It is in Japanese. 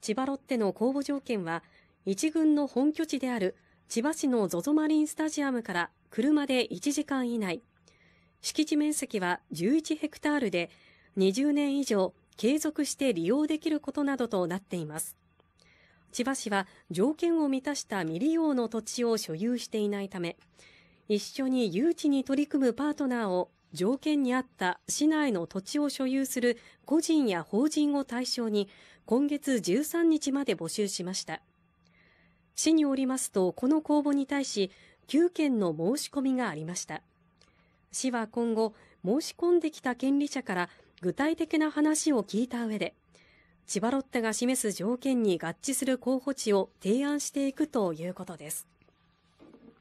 千葉ロッテの公募条件は、1軍の本拠地である千葉市の ZOZO マリンスタジアムから車で1時間以内、敷地面積は11ヘクタールで、20年以上継続して利用できることなどとなっています。千葉市は条件を満たした未利用の土地を所有していないため、一緒に誘致に取り組むパートナーを条件に合った市内の土地を所有する個人や法人を対象に今月13日まで募集しました。市によりますと、この公募に対し9件の申し込みがありました。市は今後、申し込んできた権利者から具体的な話を聞いた上で、千葉ロッテが示す条件に合致する候補地を提案していくということです。